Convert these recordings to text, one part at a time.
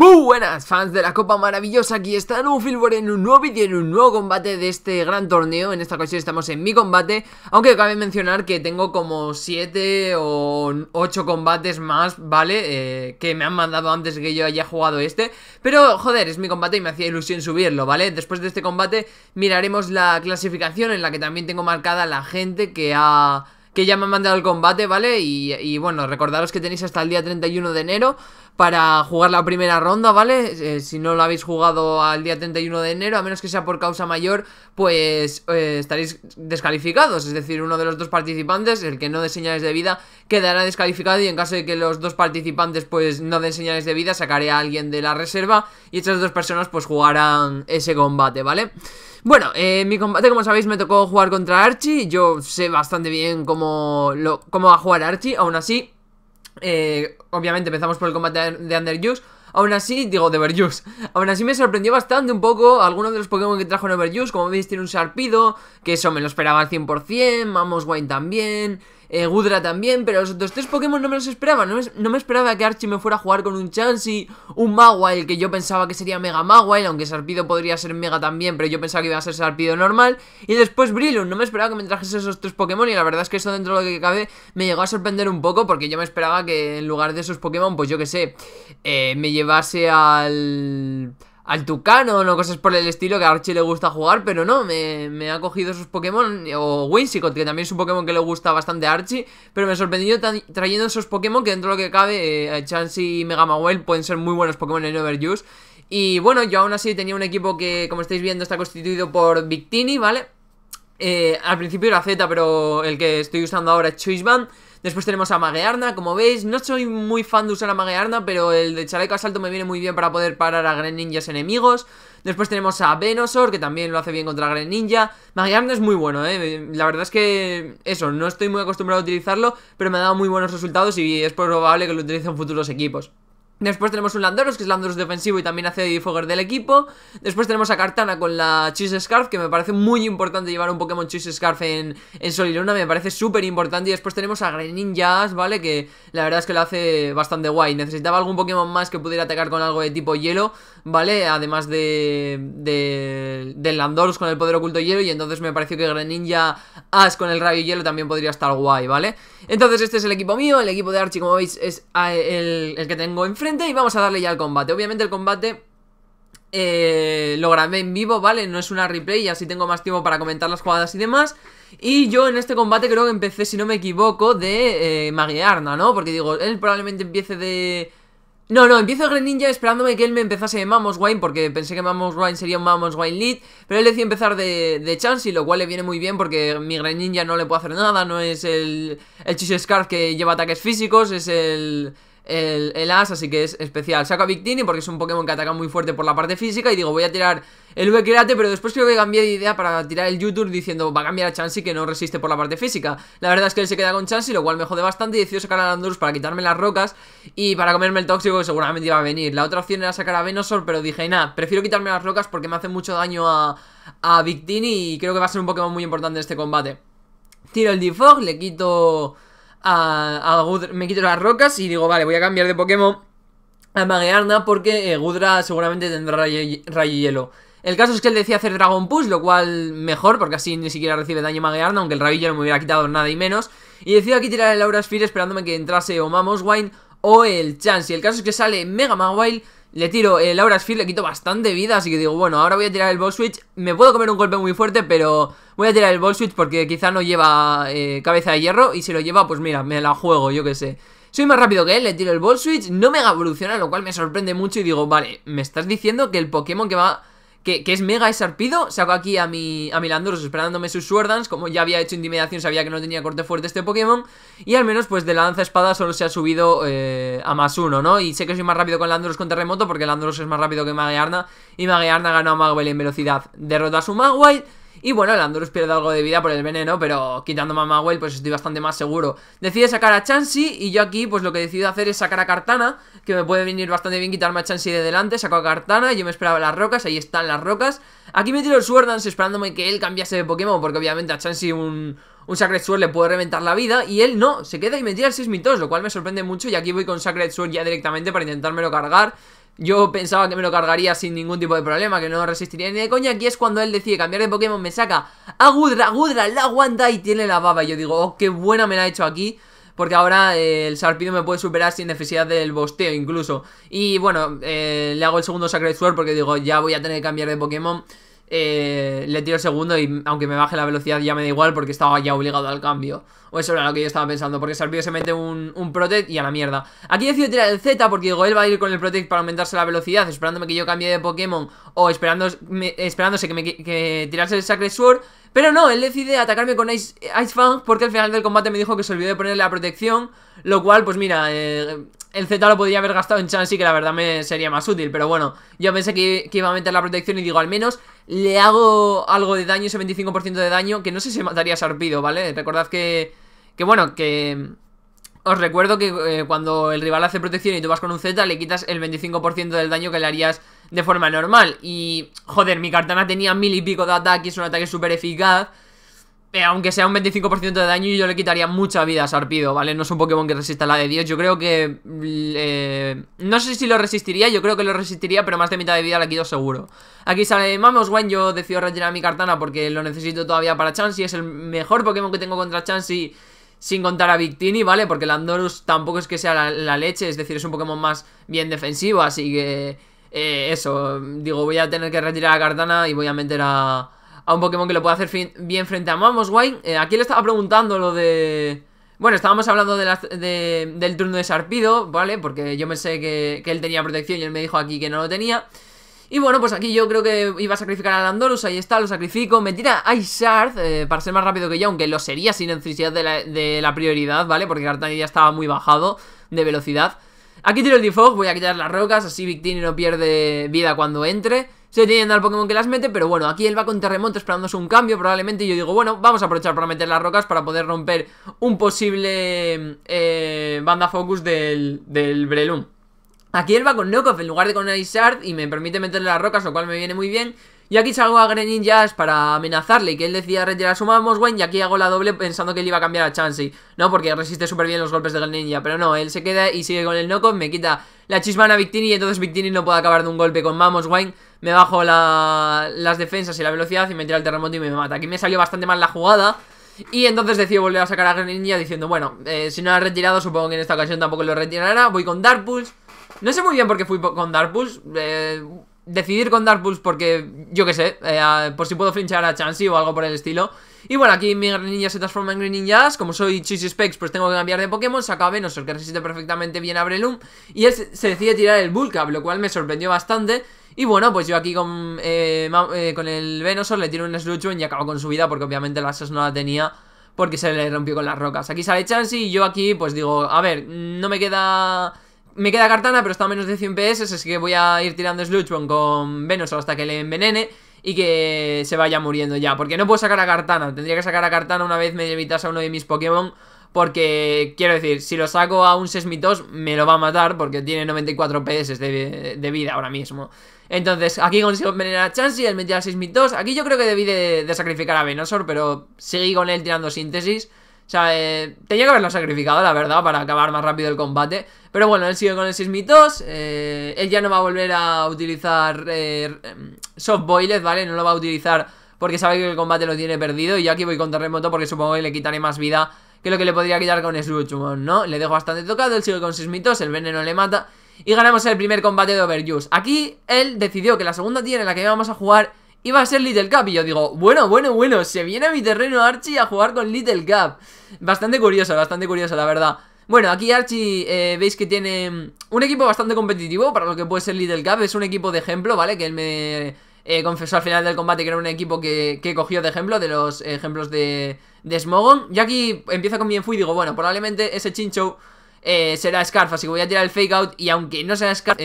Muy buenas fans de la Copa Maravillosa, aquí está Nufilbor en un nuevo vídeo, en un nuevo combate de este gran torneo En esta ocasión estamos en mi combate, aunque cabe mencionar que tengo como 7 o 8 combates más, ¿vale? Eh, que me han mandado antes que yo haya jugado este Pero joder, es mi combate y me hacía ilusión subirlo, ¿vale? Después de este combate miraremos la clasificación en la que también tengo marcada la gente que ha que ya me han mandado el combate, ¿vale? Y, y, bueno, recordaros que tenéis hasta el día 31 de enero para jugar la primera ronda, ¿vale? Eh, si no lo habéis jugado al día 31 de enero, a menos que sea por causa mayor, pues eh, estaréis descalificados. Es decir, uno de los dos participantes, el que no dé señales de vida, quedará descalificado y en caso de que los dos participantes pues no den señales de vida, sacaré a alguien de la reserva y estas dos personas pues jugarán ese combate, ¿vale? Bueno, eh, mi combate, como sabéis, me tocó jugar contra Archie. Yo sé bastante bien cómo, cómo va a jugar Archie, aún así... Eh, obviamente empezamos por el combate de Underuse. Aún así, digo, de Overuse. Aún así me sorprendió bastante un poco algunos de los Pokémon que trajo en Overuse. Como veis, tiene un Sharpido que eso me lo esperaba al 100%. vamos Wine también. Eh, Gudra también, pero los otros tres Pokémon no me los esperaba, no me, esperaba que Archie me fuera a jugar con un Chansey, un Mawile, que yo pensaba que sería Mega Mawile, aunque Sarpido podría ser Mega también, pero yo pensaba que iba a ser Sarpido normal, y después Brilun, no me esperaba que me trajese esos tres Pokémon, y la verdad es que eso dentro de lo que cabe me llegó a sorprender un poco, porque yo me esperaba que en lugar de esos Pokémon, pues yo que sé, eh, me llevase al al Tucano o cosas por el estilo que a Archie le gusta jugar, pero no, me, ha cogido esos Pokémon, o Winsicott, que también es un Pokémon que le gusta bastante a Archie, pero me sorprendido trayendo esos Pokémon que dentro de lo que cabe, eh, Chansey y Mega Mawile pueden ser muy buenos Pokémon en Overuse. Y bueno, yo aún así tenía un equipo que, como estáis viendo, está constituido por Victini, ¿vale? Eh, al principio era Z, pero el que estoy usando ahora es Band Después tenemos a Magearna, como veis, no soy muy fan de usar a Magearna, pero el de chaleco asalto me viene muy bien para poder parar a Ninjas enemigos. Después tenemos a Venosaur, que también lo hace bien contra Greninja. Magearna es muy bueno, ¿eh? La verdad es que eso, no estoy muy acostumbrado a utilizarlo, pero me ha dado muy buenos resultados y es probable que lo en futuros equipos. Después tenemos un Landorus, que es Landorus defensivo y también hace Defogger del equipo. Después tenemos a Cartana con la Cheese Scarf, que me parece muy importante llevar un Pokémon Cheese Scarf en, en Sol me parece súper importante. Y después tenemos a Greninjas, ¿vale? Que la verdad es que lo hace bastante guay. Necesitaba algún Pokémon más que pudiera atacar con algo de tipo hielo, ¿vale? Además de, de, del Landorus con el poder oculto hielo y entonces me pareció que Greninja Ash con el rayo hielo también podría estar guay, ¿vale? Entonces este es el equipo mío, el equipo de Archie como veis es ah, el, que tengo enfrente y vamos a darle ya al combate. Obviamente el combate... Eh, lo grabé en vivo, ¿vale? No es una replay y así tengo más tiempo para comentar las jugadas y demás. Y yo en este combate creo que empecé, si no me equivoco, de eh, ¿no? Porque digo, él probablemente empiece de no, no, empiezo el esperándome que él me empezase de Mamos Wine porque pensé que Mamos Wine sería un Mamos Wine lead, pero él decidió empezar de, de Chansey, lo cual le viene muy bien porque mi Greninja no le puede hacer nada, no es el, el Scarf que lleva ataques físicos, es el, el, el, as, así que es especial. Saco a Victini porque es un Pokémon que ataca muy fuerte por la parte física y digo, voy a tirar el create pero después creo que cambié de idea para tirar el YouTube diciendo, va a cambiar a Chansey que no resiste por la parte física. La verdad es que él se queda con Chansey, lo cual me jode bastante y decido sacar a Landorus para quitarme las rocas y para comerme el tóxico que seguramente iba a venir. La otra opción era sacar a Venusaur, pero dije, nada, prefiero quitarme las rocas porque me hace mucho daño a, a Victini y creo que va a ser un Pokémon muy importante en este combate. Tiro el Defog, le quito a, a Gudra, me quito las rocas y digo, vale, voy a cambiar de Pokémon a Magearna porque eh, Gudra seguramente tendrá rayo, y hielo. El caso es que él decía hacer Dragon Push, lo cual mejor, porque así ni siquiera recibe daño Magearna, aunque el rayo no me hubiera quitado nada y menos. Y decido aquí tirar el Aura Sphere esperándome que entrase o Mamoswine o el Chance. Y el caso es que sale Mega Mawile, le tiro el Aura Sphere, le quito bastante vida, así que digo, bueno, ahora voy a tirar el Boss Switch. Me puedo comer un golpe muy fuerte, pero Voy a tirar el Switch porque quizá no lleva eh, cabeza de hierro y si lo lleva, pues mira, me la juego, yo qué sé. Soy más rápido que él, le tiro el Ball Switch, no Mega Evoluciona, lo cual me sorprende mucho y digo, vale, me estás diciendo que el Pokémon que va... Que, es Mega Esarpido, saco aquí a mi, a mi esperándome sus Swordans, como ya había hecho Intimidación, sabía que no tenía corte fuerte este Pokémon, y al menos pues de la lanza espada solo se ha subido eh, a más uno, ¿no? Y sé que soy más rápido con Landorus con Terremoto, porque Landorus es más rápido que Magearna, y Magearna ganó a Magwell en velocidad. Derrota a su Magwell, y bueno, el Andorus pierde algo de vida por el veneno, pero quitando a pues estoy bastante más seguro. Decide sacar a Chansey y yo aquí, pues lo que decido hacer es sacar a Cartana, que me puede venir bastante bien quitarme a Chansey de delante. Saco a Cartana, yo me esperaba las rocas, ahí están las rocas. Aquí me tiro el Swordance esperándome que él cambiase de Pokémon, porque obviamente a Chansey un, un Sacred Sword le puede reventar la vida y él no, se queda y me tira el 6 lo cual me sorprende mucho y aquí voy con Sacred Sword ya directamente para intentármelo cargar yo pensaba que me lo cargaría sin ningún tipo de problema, que no resistiría ni de coña. Aquí es cuando él decide cambiar de Pokémon, me saca a Gudra, Gudra, la aguanta y tiene la baba. Y yo digo, oh, qué buena me la ha hecho aquí. Porque ahora eh, el Sarpido me puede superar sin necesidad del bosteo incluso. Y bueno, eh, le hago el segundo Sacred Sword porque digo, ya voy a tener que cambiar de Pokémon. Eh, le tiro el segundo y aunque me baje la velocidad ya me da igual porque estaba ya obligado al cambio. O eso era lo que yo estaba pensando, porque Sarpio se mete un, un protect y a la mierda. Aquí decido tirar el Z porque digo, él va a ir con el protect para aumentarse la velocidad, esperándome que yo cambie de Pokémon o esperándose que me tirase el Sacred Sword. Pero no, él decide atacarme con Ice, Ice Fang porque al final del combate me dijo que se olvidó de ponerle la protección. Lo cual, pues mira, eh, el Z lo podría haber gastado en sí, que la verdad me sería más útil. Pero bueno, yo pensé que, iba a meter la protección y digo, al menos le hago algo de daño, ese 25% de daño, que no sé si mataría a Sarpido, ¿vale? Recordad que, que bueno, que... Mm, os recuerdo que eh, cuando el rival hace protección y tú vas con un Z, le quitas el 25% del daño que le harías de forma normal. Y, joder, mi cartana tenía mil y pico de ataque, es un ataque súper eficaz... Eh, aunque sea un 25% de daño, yo le quitaría mucha vida a Sarpido, ¿vale? No es un Pokémon que resista la de Dios. Yo creo que... Mm, eh, no sé si lo resistiría, yo creo que lo resistiría, pero más de mitad de vida la quito seguro. Aquí sale Mamoswine, yo decido retirar mi Cartana porque lo necesito todavía para Chansey. Es el mejor Pokémon que tengo contra Chansey, sin contar a Victini, ¿vale? Porque Andorus tampoco es que sea la, leche, es decir, es un Pokémon más bien defensivo, así que... Eh, eso, digo, voy a tener que retirar a Cartana y voy a meter a a un Pokémon que lo pueda hacer bien frente a Mamoswine. Eh, aquí le estaba preguntando lo de... Bueno, estábamos hablando del turno de Sarpido, ¿vale? Porque yo me que, que él tenía protección y él me dijo aquí que no lo tenía. Y bueno, pues aquí yo creo que iba a sacrificar a Landorus, ahí está, lo sacrifico. Me tira a Ishard, eh, para ser más rápido que yo, aunque lo sería sin necesidad de la, de la prioridad, ¿vale? Porque Gartani ya estaba muy bajado de velocidad. Aquí tiro el Defog, voy a quitar las rocas, así Victini no pierde vida cuando entre se tienen al Pokémon que las mete, pero bueno, aquí él va con terremoto esperándose un cambio probablemente y yo digo, bueno, vamos a aprovechar para meter las rocas para poder romper un posible eh, banda focus del, del Brelum. Aquí él va con Off en lugar de con Shard y me permite meterle las rocas, lo cual me viene muy bien. Y aquí salgo a Greninjas para amenazarle Y que él decía retirar su Mamoswine y aquí hago la doble pensando que él iba a cambiar a Chansey, ¿no? Porque resiste súper bien los golpes de Greninja, pero no, él se queda y sigue con el knockoff, me quita la chismana a Victini y entonces Victini no puede acabar de un golpe con Mamoswine, me bajo las defensas y la velocidad y me tira el terremoto y me mata. Aquí me salió bastante mal la jugada. Y entonces decido volver a sacar a Greninja diciendo, bueno, eh, si no ha retirado, supongo que en esta ocasión tampoco lo retirará. Voy con Dark Pulse. No sé muy bien por qué fui con Dark Pulse. Eh, decidir con Dark Pulse porque, yo qué sé, eh, por si puedo flinchar a Chansey o algo por el estilo. Y bueno, aquí mi Ninja se transforma en Ninja Como soy Cheesy Specs, pues tengo que cambiar de Pokémon. Saca Venusaur, que resiste perfectamente bien a Breloom Y él se decide tirar el Bulk lo cual me sorprendió bastante. Y bueno, pues yo aquí con, eh, eh, con el Venusaur le tiro un Bomb y acabo con su vida porque obviamente la Asas no la tenía porque se le rompió con las rocas. Aquí sale Chansey y yo aquí pues digo, a ver, no me queda me queda Cartana, pero está a menos de 100 PS, así que voy a ir tirando Bomb con Venusaur hasta que le envenene y que se vaya muriendo ya. Porque no puedo sacar a Cartana, tendría que sacar a Cartana una vez me evitas a uno de mis Pokémon. Porque, quiero decir, si lo saco a un Sesmitos me lo va a matar porque tiene 94 PS de, vida ahora mismo. Entonces, aquí consigo envenenar a Chansey, él metía al Sesmitos Aquí yo creo que debí de, sacrificar a Venusaur, pero seguí con él tirando síntesis. O sea, eh, tenía que haberlo sacrificado, la verdad, para acabar más rápido el combate. Pero bueno, él sigue con el Sismitos. Eh, él ya no va a volver a utilizar eh, soft ¿vale? No lo va a utilizar porque sabe que el combate lo tiene perdido. Y yo aquí voy con terremoto porque supongo que le quitaré más vida que lo que le podría quitar con Sluchumon, ¿no? Le dejo bastante tocado, él sigue con Sismitos, el veneno le mata. Y ganamos el primer combate de Overuse. Aquí él decidió que la segunda tiene en la que vamos a jugar iba a ser Little Cup. Y yo digo, bueno, bueno, bueno, se viene a mi terreno Archie a jugar con Little Cap Bastante curioso, bastante curioso, la verdad. Bueno, aquí Archie eh, veis que tiene mm, un equipo bastante competitivo para lo que puede ser Little Cap Es un equipo de ejemplo, ¿vale? Que él me eh, confesó al final del combate que era un equipo que, cogió de ejemplo, de los ejemplos de, de Smogon. Y aquí empieza con bien fui y digo, bueno, probablemente ese Chincho eh, será Scarf, así que voy a tirar el Fake Out y aunque no sea Scarf,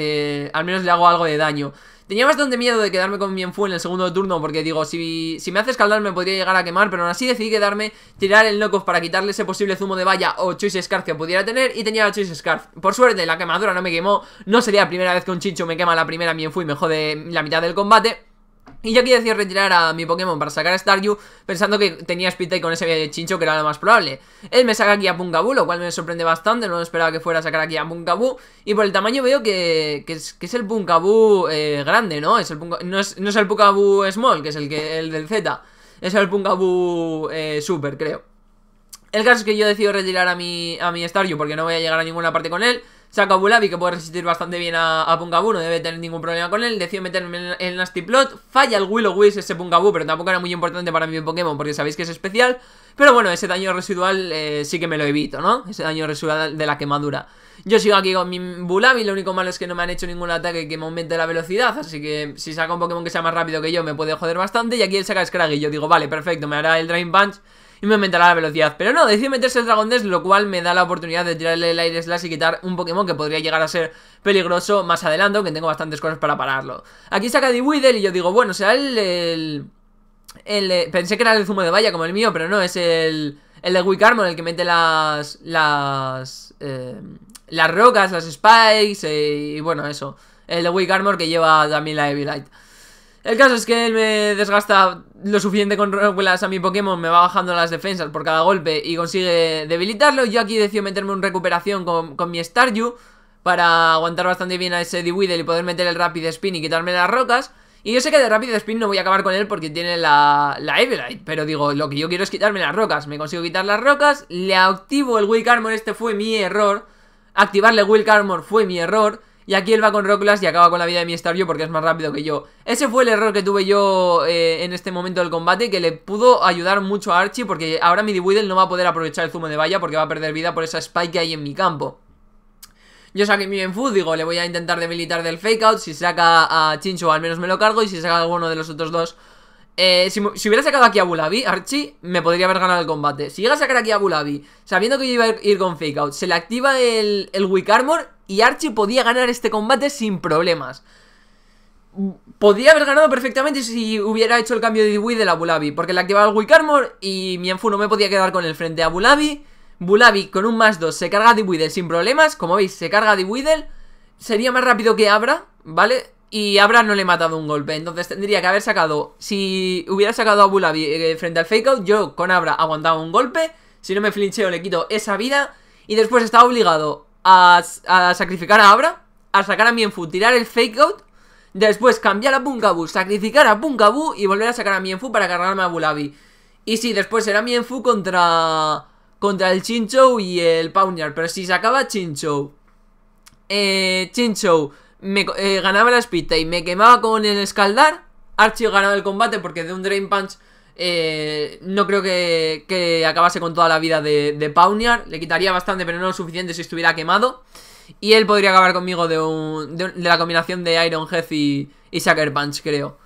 al menos le hago algo de daño. Tenía bastante miedo de quedarme con Mienfu en el segundo turno porque digo, si, si me hace escaldar me podría llegar a quemar, pero aún así decidí quedarme, tirar el knockoff para quitarle ese posible zumo de valla o Choice Scarf que pudiera tener y tenía la Choice Scarf. Por suerte, la quemadura no me quemó, no sería la primera vez que un Chincho me quema la primera Mienfu y me jode la mitad del combate. Y yo aquí decidido retirar a mi Pokémon para sacar a Staryu, pensando que tenía Spitay con ese chincho que era lo más probable. Él me saca aquí a Pungabu, lo cual me sorprende bastante, no esperaba que fuera a sacar aquí a Pungabu. Y por el tamaño veo que, que, es, que es, el Pungabu eh, grande, ¿no? Es el no, es, es, el Pungabu Small, que es el, que, el del Z, es el Pungabu eh, Super, creo. El caso es que yo decido retirar a mi, a mi Staryu porque no voy a llegar a ninguna parte con él. Saca Bulabi que puede resistir bastante bien a, a Pungabu, no debe tener ningún problema con él. Decido meterme en, el Nasty Plot. Falla el Willow Wish ese Pungabu, pero tampoco era muy importante para mi Pokémon porque sabéis que es especial. Pero bueno, ese daño residual eh, sí que me lo evito, ¿no? Ese daño residual de la quemadura. Yo sigo aquí con mi Bulami, lo único malo es que no me han hecho ningún ataque que me aumente la velocidad, así que si saca un Pokémon que sea más rápido que yo me puede joder bastante. Y aquí él saca Scraggy, yo digo, vale, perfecto, me hará el Drain Punch y me aumentará la velocidad. Pero no, decide meterse el Dragon lo cual me da la oportunidad de tirarle el Aire Slash y quitar un Pokémon que podría llegar a ser peligroso más adelante, aunque tengo bastantes cosas para pararlo. Aquí saca Diweedle y yo digo, bueno, o sea, el pensé que era el zumo de valla como el mío, pero no, es el... El de Wick Armor, el que mete las. Las. Em, las rocas, las spikes. Eh, y bueno, eso. El de Wick Armor que lleva también la Heavy Light. El caso es que él me desgasta lo suficiente con rocas a mi Pokémon, me va bajando las defensas por cada golpe y consigue debilitarlo. Yo aquí decido meterme en recuperación con, mi Staryu para aguantar bastante bien a ese Dewiddle y poder meter el Rapid Spin y quitarme las rocas. Y yo sé que de rápido spin no voy a acabar con él porque tiene la, la pero digo, lo que yo quiero es quitarme las rocas. Me consigo quitar las rocas, le activo el Will Armor, este fue mi error. Activarle Will Armor fue mi error. Y aquí él va con Rocklas y acaba con la vida de mi Staryu porque es más rápido que yo. Ese fue el error que tuve yo eh, en este momento del combate, que le pudo ayudar mucho a Archie porque ahora mi Widdle no va a poder aprovechar el zumo de valla porque va a perder vida por esa spike que hay en mi campo. Yo saqué mi Enfu, digo, le voy a intentar debilitar del fake out. Si saca a Chincho al menos me lo cargo. Y si saca alguno de los otros dos, eh, si, hubiera sacado aquí a Bulabi, Archie, me podría haber ganado el combate. Si llega a sacar aquí a Bulabi, sabiendo que yo iba a ir con Fake Out, se le activa el, el Armor y Archie podía ganar este combate sin problemas. Podría haber ganado perfectamente si hubiera hecho el cambio de Wii de la Bulabi, porque le activaba el wick Armor y mi Enfu no me podía quedar con el frente a Bulabi. Bulabi con un más 2 se carga a Dewidel sin problemas. Como veis, se carga a Dewidel. Sería más rápido que Abra, ¿vale? Y Abra no le ha matado un golpe. Entonces tendría que haber sacado. Si hubiera sacado a Bulabi eh, frente al fakeout yo con Abra aguantaba un golpe. Si no me flincheo, le quito esa vida. Y después está obligado a, sacrificar a Abra. A sacar a Mienfu, tirar el Fake Out. Después cambiar a Punkabu, sacrificar a Punkabu y volver a sacar a Mienfu para cargarme a Bulabi. Y si después será Mienfu contra contra el Chinchou y el Pawniard. Pero si sacaba Chinchou, eh, Chinchou me, eh, ganaba la espita y me quemaba con el escaldar, Archie ganaba el combate porque de un Drain Punch eh, no creo que, acabase con toda la vida de, de Le quitaría bastante, pero no lo suficiente si estuviera quemado. Y él podría acabar conmigo de, la combinación de Iron Head y, y Sucker Punch, creo.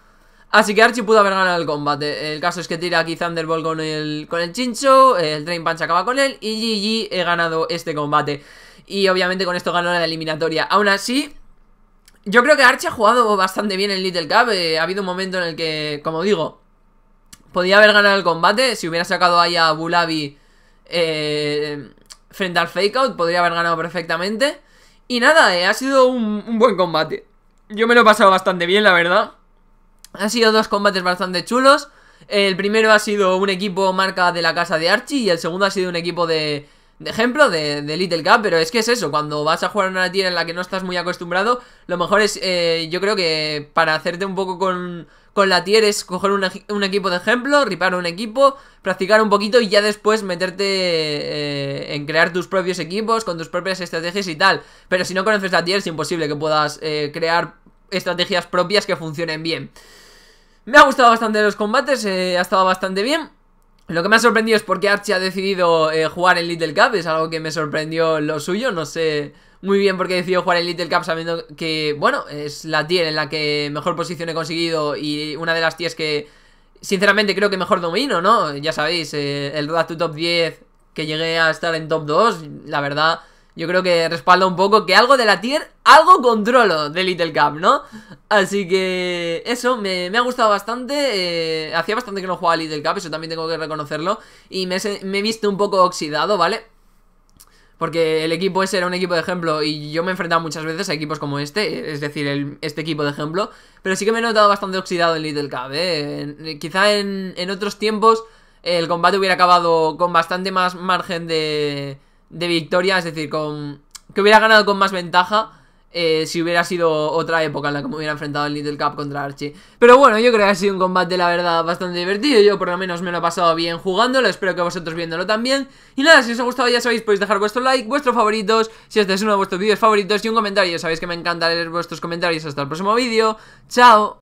Así que Archie pudo haber ganado el combate. El caso es que tira aquí Thunderbolt con el, con el Chincho, el Drain Punch acaba con él y GG he ganado este combate. Y obviamente con esto ganó la eliminatoria. Aún así, yo creo que Archie ha jugado bastante bien en Little Cup. Eh, ha habido un momento en el que, como digo, podía haber ganado el combate. Si hubiera sacado ahí a Bulabi eh, frente al Fakeout, podría haber ganado perfectamente. Y nada, eh, ha sido un, un buen combate. Yo me lo he pasado bastante bien, la verdad. Han sido dos combates bastante chulos. El primero ha sido un equipo marca de la casa de Archie y el segundo ha sido un equipo de, de ejemplo de, Little Cup, pero es que es eso, cuando vas a jugar una tierra en la que no estás muy acostumbrado, lo mejor es, eh, yo creo que para hacerte un poco con, con la tier es coger un, equipo de ejemplo, ripar un equipo, practicar un poquito y ya después meterte eh, en crear tus propios equipos, con tus propias estrategias y tal. Pero si no conoces la tier es imposible que puedas eh, crear estrategias propias que funcionen bien. Me ha gustado bastante los combates, eh, ha estado bastante bien. Lo que me ha sorprendido es porque Archie ha decidido eh, jugar en Little Cup, es algo que me sorprendió lo suyo, no sé muy bien por qué he decidido jugar en Little Cup sabiendo que, bueno, es la tier en la que mejor posición he conseguido y una de las tiers que, sinceramente, creo que mejor domino, ¿no? Ya sabéis, eh, el Road to Top 10, que llegué a estar en Top 2, la verdad yo creo que respalda un poco que algo de la tier, algo controlo de Little Cup, ¿no? Así que eso, me, ha gustado bastante. Eh, hacía bastante que no jugaba Little Cup, eso también tengo que reconocerlo. Y me, he visto un poco oxidado, ¿vale? Porque el equipo ese era un equipo de ejemplo y yo me he enfrentado muchas veces a equipos como este, es decir, este equipo de ejemplo. Pero sí que me he notado bastante oxidado en Little Cup, ¿eh? ¿eh? quizá en otros tiempos el combate hubiera acabado con bastante más margen de de victoria, es decir, con que hubiera ganado con más ventaja eh, si hubiera sido otra época en la que me hubiera enfrentado el Little Cup contra Archie. Pero bueno, yo creo que ha sido un combate, la verdad, bastante divertido. Yo por lo menos me lo he pasado bien jugándolo. Espero que vosotros viéndolo también. Y nada, si os ha gustado, ya sabéis, podéis dejar vuestro like, vuestros favoritos, si este es uno de vuestros vídeos favoritos, y un comentario. Sabéis que me encanta leer vuestros comentarios. Hasta el próximo vídeo. Chao.